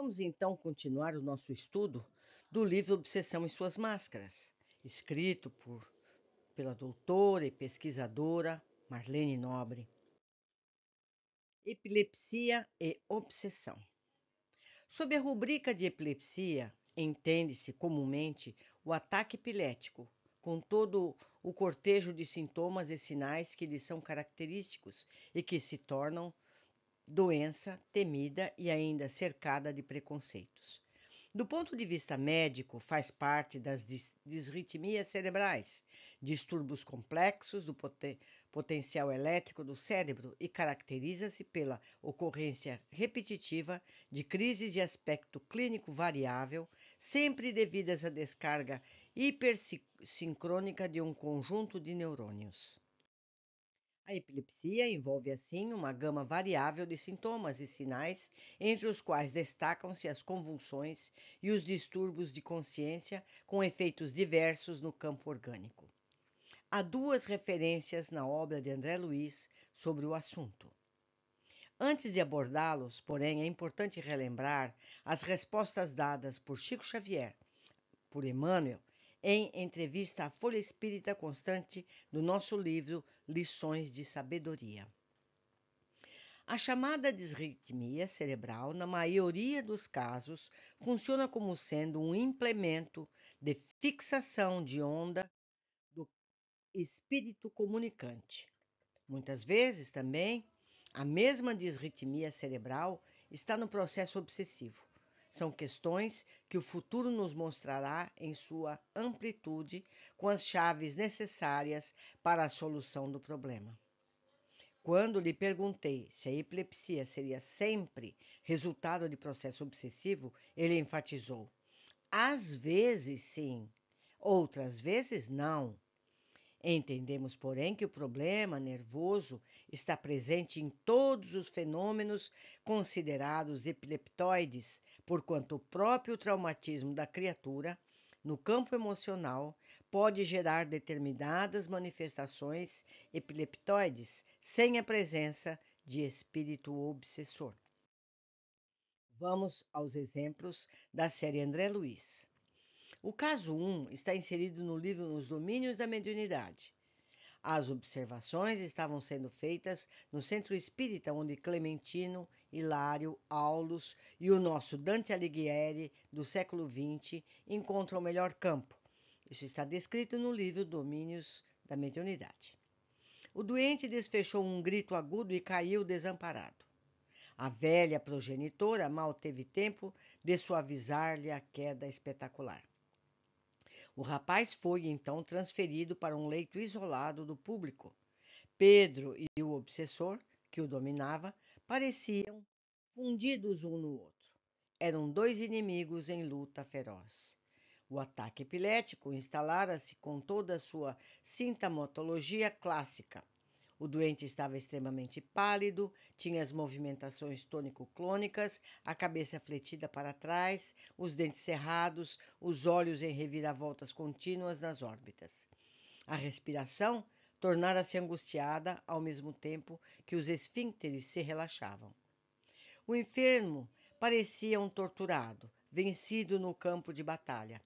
Vamos então continuar o nosso estudo do livro Obsessão e Suas Máscaras, escrito por, pela doutora e pesquisadora Marlene Nobre. Epilepsia e obsessão. Sob a rubrica de epilepsia, entende-se comumente o ataque epilético, com todo o cortejo de sintomas e sinais que lhe são característicos e que se tornam doença temida e ainda cercada de preconceitos. Do ponto de vista médico, faz parte das disritmias cerebrais, distúrbios complexos do potencial elétrico do cérebro e caracteriza-se pela ocorrência repetitiva de crises de aspecto clínico variável, sempre devidas à descarga hipersincrônica de um conjunto de neurônios. A epilepsia envolve, assim, uma gama variável de sintomas e sinais, entre os quais destacam-se as convulsões e os distúrbios de consciência, com efeitos diversos no campo orgânico. Há duas referências na obra de André Luiz sobre o assunto. Antes de abordá-los, porém, é importante relembrar as respostas dadas por Chico Xavier, por Emmanuel em entrevista à Folha Espírita Constante do nosso livro Lições de Sabedoria. A chamada disritmia cerebral, na maioria dos casos, funciona como sendo um implemento de fixação de onda do espírito comunicante. Muitas vezes também, a mesma disritmia cerebral está no processo obsessivo. São questões que o futuro nos mostrará em sua amplitude, com as chaves necessárias para a solução do problema. Quando lhe perguntei se a epilepsia seria sempre resultado de processo obsessivo, ele enfatizou: às vezes sim, outras vezes não. Entendemos, porém, que o problema nervoso está presente em todos os fenômenos considerados epileptoides, porquanto o próprio traumatismo da criatura, no campo emocional, pode gerar determinadas manifestações epileptoides sem a presença de espírito obsessor. Vamos aos exemplos da série André Luiz. O caso 1 está inserido no livro Nos Domínios da Mediunidade. As observações estavam sendo feitas no centro espírita onde Clementino, Hilário, Aulus e o nosso Dante Alighieri do século XX encontram o melhor campo. Isso está descrito no livro Domínios da Mediunidade. O doente desfechou um grito agudo e caiu desamparado. A velha progenitora mal teve tempo de suavizar-lhe a queda espetacular. O rapaz foi então transferido para um leito isolado do público. Pedro e o obsessor, que o dominava, pareciam fundidos um no outro. Eram dois inimigos em luta feroz. O ataque epilético instalara-se com toda a sua sintomatologia clássica, o doente estava extremamente pálido, tinha as movimentações tônico-clônicas, a cabeça fletida para trás, os dentes cerrados, os olhos em reviravoltas contínuas nas órbitas. A respiração tornara-se angustiada ao mesmo tempo que os esfíncteres se relaxavam. O enfermo parecia um torturado, vencido no campo de batalha.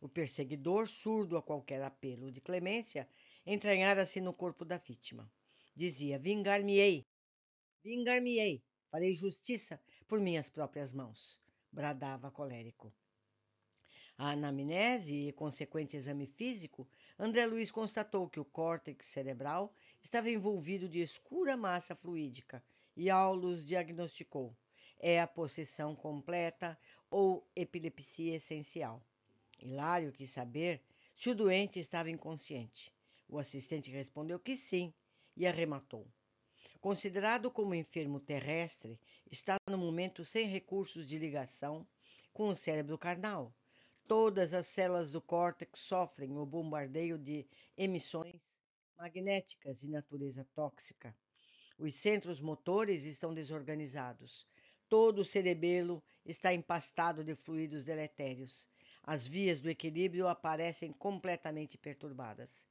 O perseguidor, surdo a qualquer apelo de clemência, entranhara-se no corpo da vítima. Dizia: Vingar-me-ei, vingar-me-ei, farei justiça por minhas próprias mãos, bradava colérico. A anamnese e consequente exame físico, André Luiz constatou que o córtex cerebral estava envolvido de escura massa fluídica e Aulus diagnosticou: é a possessão completa ou epilepsia essencial. Hilário quis saber se o doente estava inconsciente. O assistente respondeu que sim, e arrematou. Considerado como enfermo terrestre, está no momento sem recursos de ligação com o cérebro carnal. Todas as células do córtex sofrem o bombardeio de emissões magnéticas de natureza tóxica. Os centros motores estão desorganizados. Todo o cerebelo está empastado de fluidos deletérios. As vias do equilíbrio aparecem completamente perturbadas.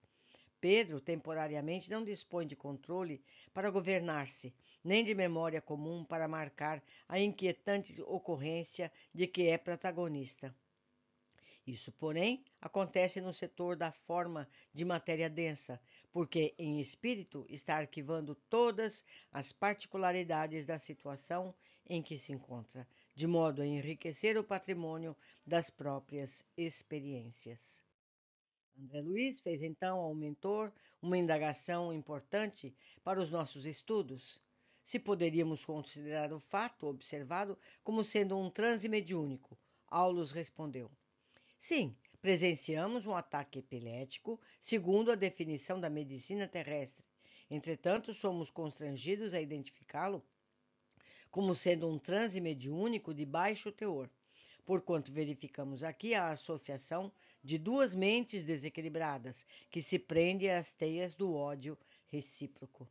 Pedro, temporariamente, não dispõe de controle para governar-se, nem de memória comum para marcar a inquietante ocorrência de que é protagonista. Isso, porém, acontece no setor da forma de matéria densa, porque em espírito está arquivando todas as particularidades da situação em que se encontra, de modo a enriquecer o patrimônio das próprias experiências. André Luiz fez então ao mentor uma indagação importante para os nossos estudos: se poderíamos considerar o fato observado como sendo um transe mediúnico. Aulus respondeu: Sim, presenciamos um ataque epilético, segundo a definição da medicina terrestre. Entretanto, somos constrangidos a identificá-lo como sendo um transe mediúnico de baixo teor porquanto verificamos aqui a associação de duas mentes desequilibradas que se prende às teias do ódio recíproco.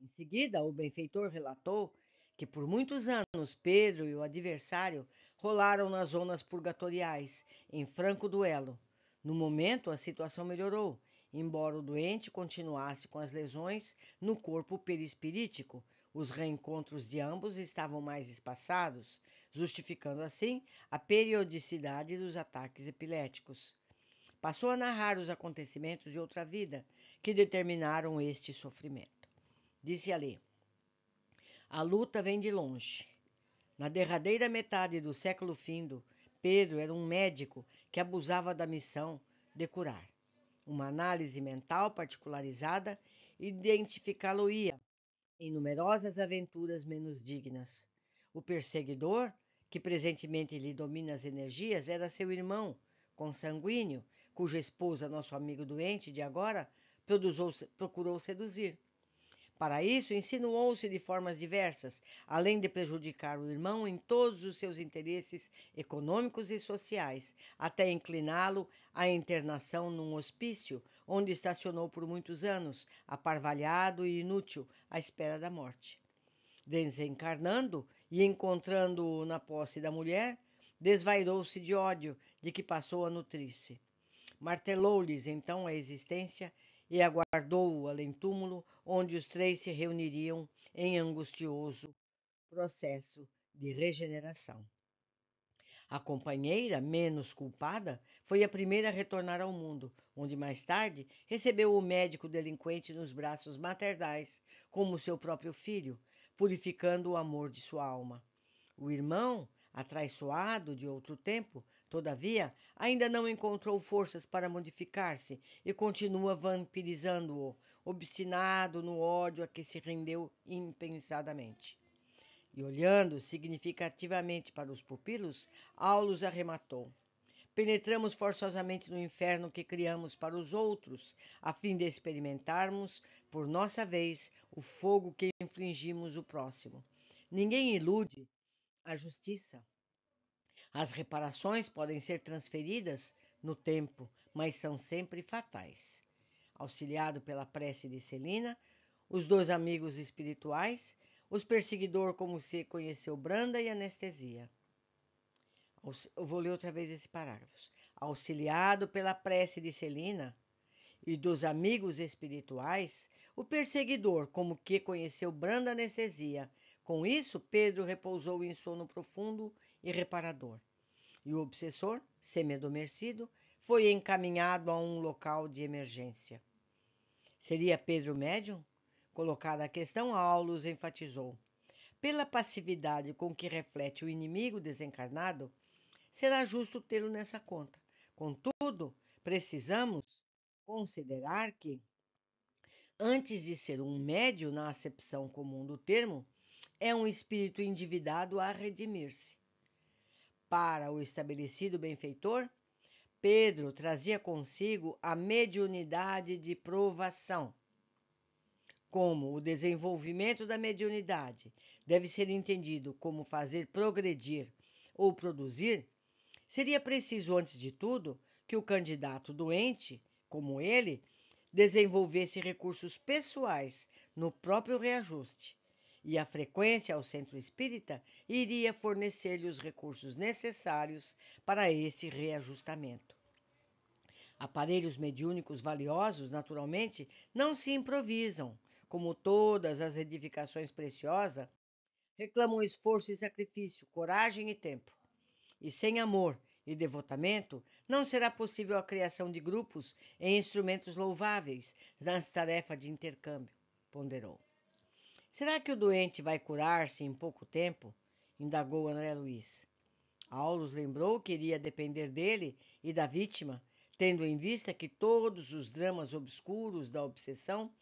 Em seguida, o benfeitor relatou que por muitos anos Pedro e o adversário rolaram nas zonas purgatoriais, em franco duelo. No momento, a situação melhorou, embora o doente continuasse com as lesões no corpo perispirítico, os reencontros de ambos estavam mais espaçados, justificando assim a periodicidade dos ataques epiléticos. Passou a narrar os acontecimentos de outra vida que determinaram este sofrimento. Disse ali: A luta vem de longe. Na derradeira metade do século findo, Pedro era um médico que abusava da missão de curar. Uma análise mental particularizada identificá-lo-ia em numerosas aventuras menos dignas. O perseguidor, que presentemente lhe domina as energias, era seu irmão, consanguíneo, cuja esposa, nosso amigo doente de agora, produzou, procurou seduzir. Para isso, insinuou-se de formas diversas, além de prejudicar o irmão em todos os seus interesses econômicos e sociais, até incliná-lo à internação num hospício, onde estacionou por muitos anos, aparvalhado e inútil, à espera da morte. Desencarnando e encontrando-o na posse da mulher, desvairou-se de ódio de que passou a nutrir-se. Martelou-lhes então a existência e aguardou-o além túmulo, onde os três se reuniriam em angustioso processo de regeneração. A companheira, menos culpada, foi a primeira a retornar ao mundo, onde mais tarde recebeu o médico delinquente nos braços maternais, como seu próprio filho, purificando o amor de sua alma. O irmão, atraiçoado de outro tempo, Todavia, ainda não encontrou forças para modificar-se e continua vampirizando-o, obstinado no ódio a que se rendeu impensadamente. E olhando significativamente para os pupilos, Aulus arrematou. Penetramos forçosamente no inferno que criamos para os outros, a fim de experimentarmos, por nossa vez, o fogo que infligimos o próximo. Ninguém ilude a justiça as reparações podem ser transferidas no tempo, mas são sempre fatais. Auxiliado pela prece de Celina, os dois amigos espirituais, os perseguidor como se conheceu Branda e Anestesia. Eu vou ler outra vez esse parágrafo. Auxiliado pela prece de Celina e dos amigos espirituais, o perseguidor, como que conheceu branda anestesia. Com isso, Pedro repousou em sono profundo e reparador e o obsessor, semedomercido, foi encaminhado a um local de emergência. Seria Pedro médium? Colocada a questão, Aulus enfatizou. Pela passividade com que reflete o inimigo desencarnado, será justo tê-lo nessa conta. Contudo, precisamos considerar que, antes de ser um médium na acepção comum do termo, é um espírito endividado a redimir-se para o estabelecido benfeitor, Pedro trazia consigo a mediunidade de provação. Como o desenvolvimento da mediunidade deve ser entendido como fazer progredir ou produzir, seria preciso, antes de tudo, que o candidato doente, como ele, desenvolvesse recursos pessoais no próprio reajuste, e a frequência ao centro espírita iria fornecer-lhe os recursos necessários para esse reajustamento. Aparelhos mediúnicos valiosos, naturalmente, não se improvisam. Como todas as edificações preciosas, reclamam esforço e sacrifício, coragem e tempo. E sem amor e devotamento, não será possível a criação de grupos em instrumentos louváveis nas tarefas de intercâmbio, ponderou. Será que o doente vai curar-se em pouco tempo? indagou André Luiz. Aulus lembrou que iria depender dele e da vítima, tendo em vista que todos os dramas obscuros da obsessão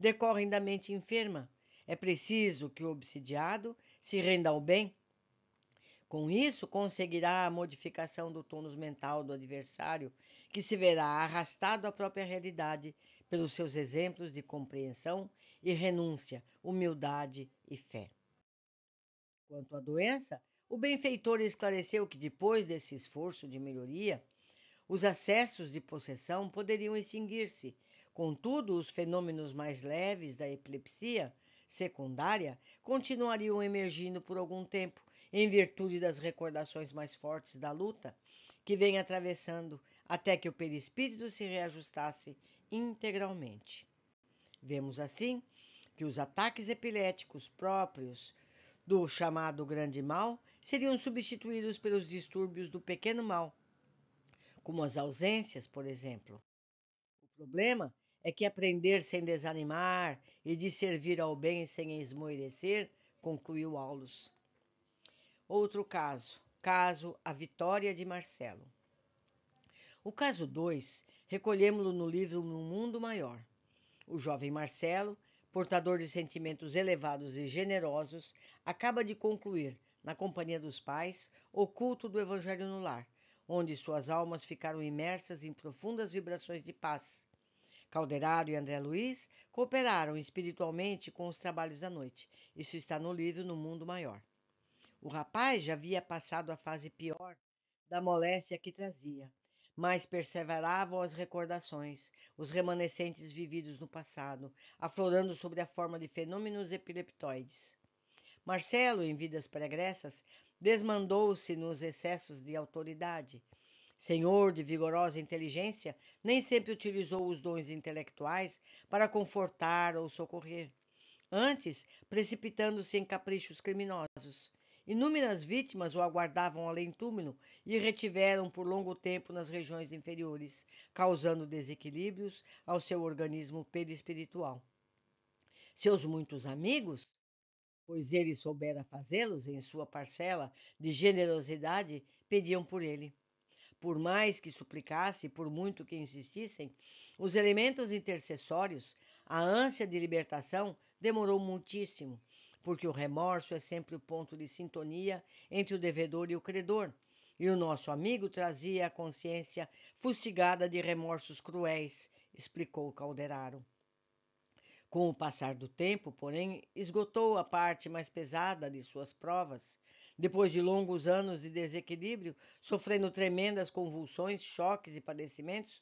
decorrem da mente enferma. É preciso que o obsidiado se renda ao bem. Com isso, conseguirá a modificação do tônus mental do adversário, que se verá arrastado à própria realidade pelos seus exemplos de compreensão e renúncia, humildade e fé. Quanto à doença, o benfeitor esclareceu que depois desse esforço de melhoria, os acessos de possessão poderiam extinguir-se. Contudo, os fenômenos mais leves da epilepsia secundária continuariam emergindo por algum tempo, em virtude das recordações mais fortes da luta que vem atravessando até que o perispírito se reajustasse integralmente. Vemos assim que os ataques epiléticos próprios do chamado grande mal seriam substituídos pelos distúrbios do pequeno mal, como as ausências, por exemplo. O problema é que aprender sem desanimar e de servir ao bem sem esmoirecer, concluiu Aulus. Outro caso, caso a vitória de Marcelo. O caso 2 recolhemos-lo no livro No Mundo Maior. O jovem Marcelo, portador de sentimentos elevados e generosos, acaba de concluir, na companhia dos pais, o culto do Evangelho no Lar, onde suas almas ficaram imersas em profundas vibrações de paz. Calderaro e André Luiz cooperaram espiritualmente com os trabalhos da noite. Isso está no livro No Mundo Maior. O rapaz já havia passado a fase pior da moléstia que trazia mas perseveravam as recordações, os remanescentes vividos no passado, aflorando sob a forma de fenômenos epileptoides. Marcelo, em vidas pregressas, desmandou-se nos excessos de autoridade. Senhor de vigorosa inteligência, nem sempre utilizou os dons intelectuais para confortar ou socorrer, antes precipitando-se em caprichos criminosos, Inúmeras vítimas o aguardavam além túmulo e retiveram por longo tempo nas regiões inferiores, causando desequilíbrios ao seu organismo perispiritual. Seus muitos amigos, pois ele soubera fazê-los em sua parcela de generosidade, pediam por ele. Por mais que suplicasse, por muito que insistissem, os elementos intercessórios, a ânsia de libertação demorou muitíssimo porque o remorso é sempre o ponto de sintonia entre o devedor e o credor. E o nosso amigo trazia a consciência fustigada de remorsos cruéis, explicou Calderaro. Com o passar do tempo, porém, esgotou a parte mais pesada de suas provas. Depois de longos anos de desequilíbrio, sofrendo tremendas convulsões, choques e padecimentos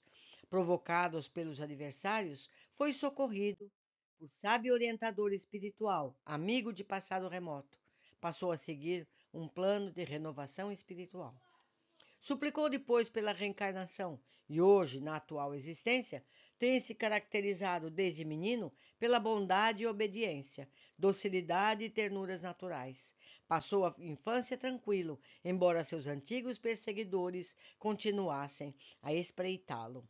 provocados pelos adversários, foi socorrido por sábio orientador espiritual, amigo de passado remoto, passou a seguir um plano de renovação espiritual. Suplicou depois pela reencarnação e hoje, na atual existência, tem se caracterizado desde menino pela bondade e obediência, docilidade e ternuras naturais. Passou a infância tranquilo, embora seus antigos perseguidores continuassem a espreitá-lo.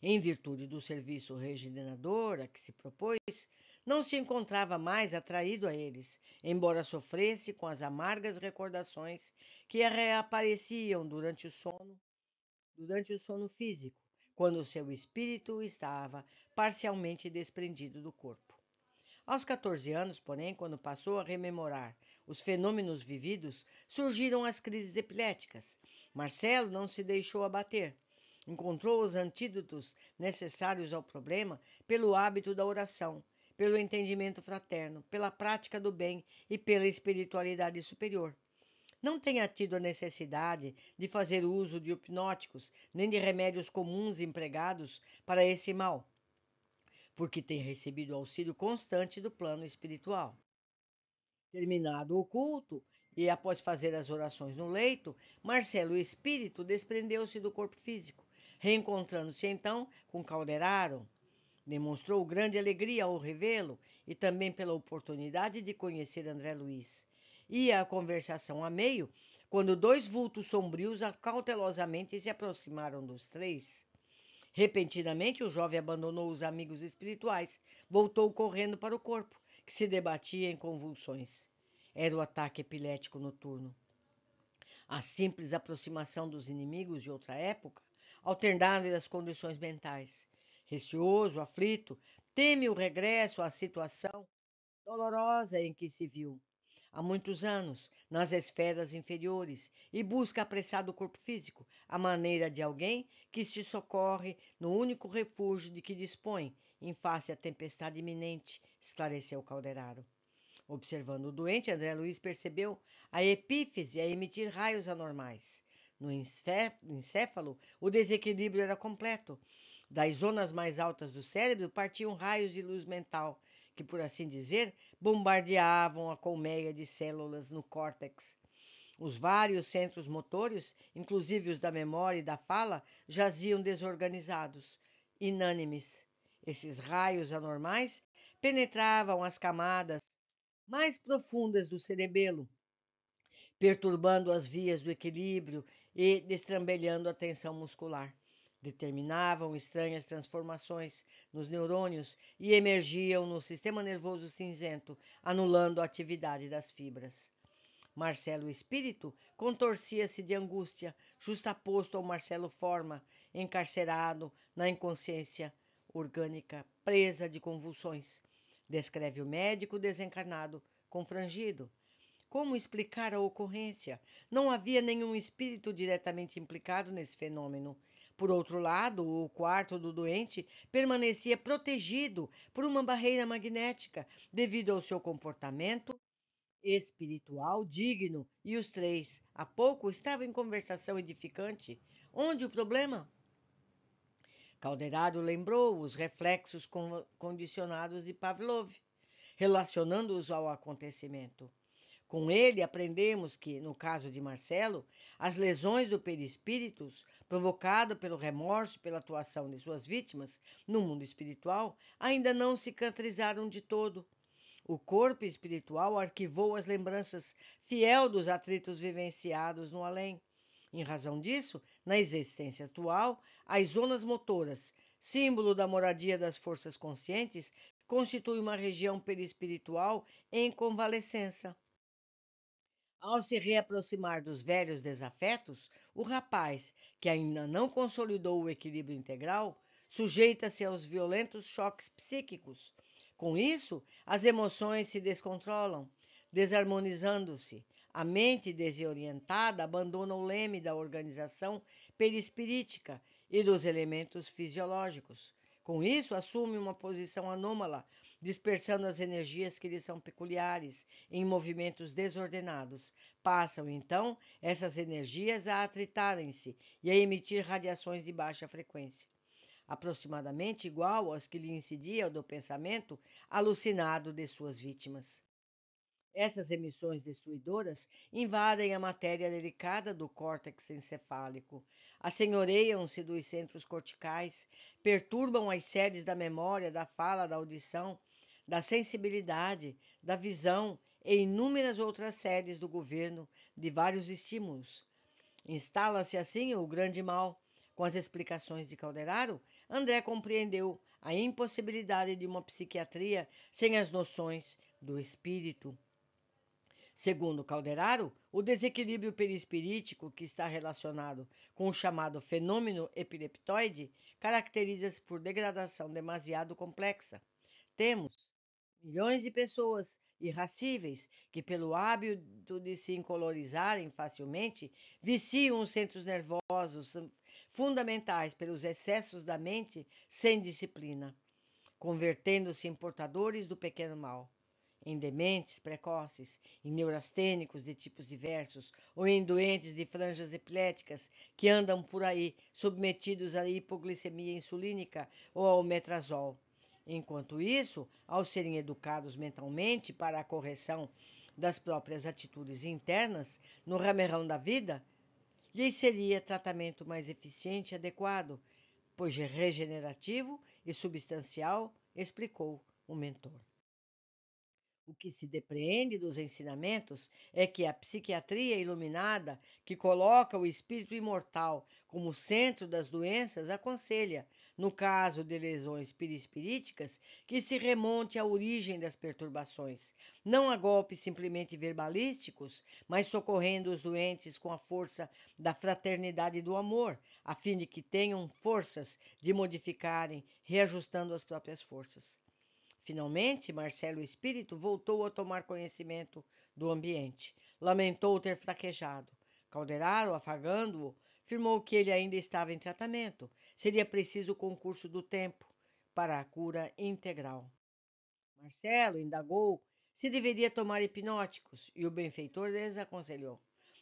Em virtude do serviço regenerador a que se propôs, não se encontrava mais atraído a eles, embora sofresse com as amargas recordações que reapareciam durante o sono, durante o sono físico, quando seu espírito estava parcialmente desprendido do corpo. Aos 14 anos, porém, quando passou a rememorar os fenômenos vividos, surgiram as crises epiléticas. Marcelo não se deixou abater encontrou os antídotos necessários ao problema pelo hábito da oração, pelo entendimento fraterno, pela prática do bem e pela espiritualidade superior. Não tenha tido a necessidade de fazer uso de hipnóticos nem de remédios comuns empregados para esse mal, porque tem recebido auxílio constante do plano espiritual. Terminado o culto e após fazer as orações no leito, Marcelo, o espírito, desprendeu-se do corpo físico. Reencontrando-se então com Calderaro, demonstrou grande alegria ao revê-lo e também pela oportunidade de conhecer André Luiz. Ia a conversação a meio quando dois vultos sombrios cautelosamente se aproximaram dos três. Repentinamente, o jovem abandonou os amigos espirituais, voltou correndo para o corpo, que se debatia em convulsões. Era o ataque epilético noturno. A simples aproximação dos inimigos de outra época alternado das condições mentais. Receoso, aflito, teme o regresso à situação dolorosa em que se viu há muitos anos nas esferas inferiores e busca apressado o corpo físico, à maneira de alguém que se socorre no único refúgio de que dispõe em face à tempestade iminente, esclareceu Calderaro. Observando o doente, André Luiz percebeu a epífise a emitir raios anormais. No encéfalo, o desequilíbrio era completo. Das zonas mais altas do cérebro partiam raios de luz mental, que, por assim dizer, bombardeavam a colmeia de células no córtex. Os vários centros motores, inclusive os da memória e da fala, jaziam desorganizados, inânimes. Esses raios anormais penetravam as camadas mais profundas do cerebelo, perturbando as vias do equilíbrio e destrambelhando a tensão muscular. Determinavam estranhas transformações nos neurônios e emergiam no sistema nervoso cinzento, anulando a atividade das fibras. Marcelo Espírito contorcia-se de angústia, justaposto ao Marcelo Forma, encarcerado na inconsciência orgânica, presa de convulsões. Descreve o médico desencarnado, confrangido, como explicar a ocorrência? Não havia nenhum espírito diretamente implicado nesse fenômeno. Por outro lado, o quarto do doente permanecia protegido por uma barreira magnética devido ao seu comportamento espiritual digno e os três, há pouco, estavam em conversação edificante. Onde o problema? Calderaro lembrou os reflexos condicionados de Pavlov, relacionando-os ao acontecimento. Com ele, aprendemos que, no caso de Marcelo, as lesões do perispírito, provocado pelo remorso pela atuação de suas vítimas no mundo espiritual, ainda não cicatrizaram de todo. O corpo espiritual arquivou as lembranças fiel dos atritos vivenciados no além. Em razão disso, na existência atual, as zonas motoras, símbolo da moradia das forças conscientes, constituem uma região perispiritual em convalescença. Ao se reaproximar dos velhos desafetos, o rapaz, que ainda não consolidou o equilíbrio integral, sujeita-se aos violentos choques psíquicos. Com isso, as emoções se descontrolam, desarmonizando-se. A mente desorientada abandona o leme da organização perispirítica e dos elementos fisiológicos. Com isso, assume uma posição anômala, dispersando as energias que lhes são peculiares em movimentos desordenados. Passam, então, essas energias a atritarem-se e a emitir radiações de baixa frequência aproximadamente igual aos que lhe incidiam do pensamento alucinado de suas vítimas. Essas emissões destruidoras invadem a matéria delicada do córtex encefálico, assenhoreiam-se dos centros corticais, perturbam as séries da memória, da fala, da audição, da sensibilidade, da visão e inúmeras outras séries do governo de vários estímulos. Instala-se assim o grande mal. Com as explicações de Calderaro, André compreendeu a impossibilidade de uma psiquiatria sem as noções do espírito. Segundo Calderaro, o desequilíbrio perispirítico que está relacionado com o chamado fenômeno epileptoide caracteriza-se por degradação demasiado complexa. Temos, Milhões de pessoas irracíveis que, pelo hábito de se incolorizarem facilmente, viciam os centros nervosos hum, fundamentais pelos excessos da mente sem disciplina, convertendo-se em portadores do pequeno mal, em dementes precoces, em neurastênicos de tipos diversos ou em doentes de franjas epiléticas que andam por aí submetidos à hipoglicemia insulínica ou ao metrazol Enquanto isso, ao serem educados mentalmente para a correção das próprias atitudes internas no ramerrão da vida, lhes seria tratamento mais eficiente e adequado, pois regenerativo e substancial, explicou o mentor. O que se depreende dos ensinamentos é que a psiquiatria iluminada, que coloca o espírito imortal como centro das doenças, aconselha, no caso de lesões perispiríticas, que se remonte à origem das perturbações, não a golpes simplesmente verbalísticos, mas socorrendo os doentes com a força da fraternidade e do amor, a fim de que tenham forças de modificarem, reajustando as próprias forças. Finalmente, Marcelo Espírito voltou a tomar conhecimento do ambiente. Lamentou ter fraquejado. Calderaro, afagando-o, afirmou que ele ainda estava em tratamento. Seria preciso o concurso do tempo para a cura integral. Marcelo indagou se deveria tomar hipnóticos e o benfeitor desaconselhou.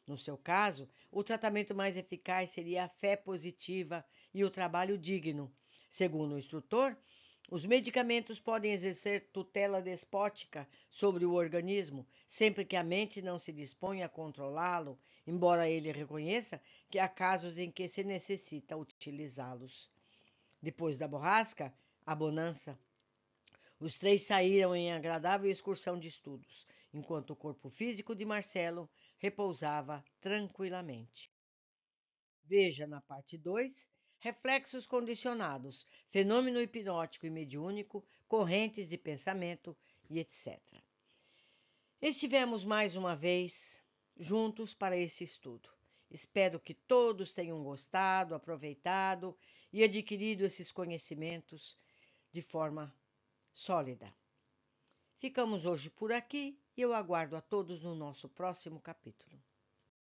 No seu caso, o tratamento mais eficaz seria a fé positiva e o trabalho digno. Segundo o instrutor, os medicamentos podem exercer tutela despótica sobre o organismo, sempre que a mente não se dispõe a controlá-lo, embora ele reconheça que há casos em que se necessita utilizá-los. Depois da borrasca, a bonança. Os três saíram em agradável excursão de estudos, enquanto o corpo físico de Marcelo repousava tranquilamente. Veja na parte 2 reflexos condicionados, fenômeno hipnótico e mediúnico, correntes de pensamento e etc. Estivemos mais uma vez juntos para esse estudo. Espero que todos tenham gostado, aproveitado e adquirido esses conhecimentos de forma sólida. Ficamos hoje por aqui e eu aguardo a todos no nosso próximo capítulo.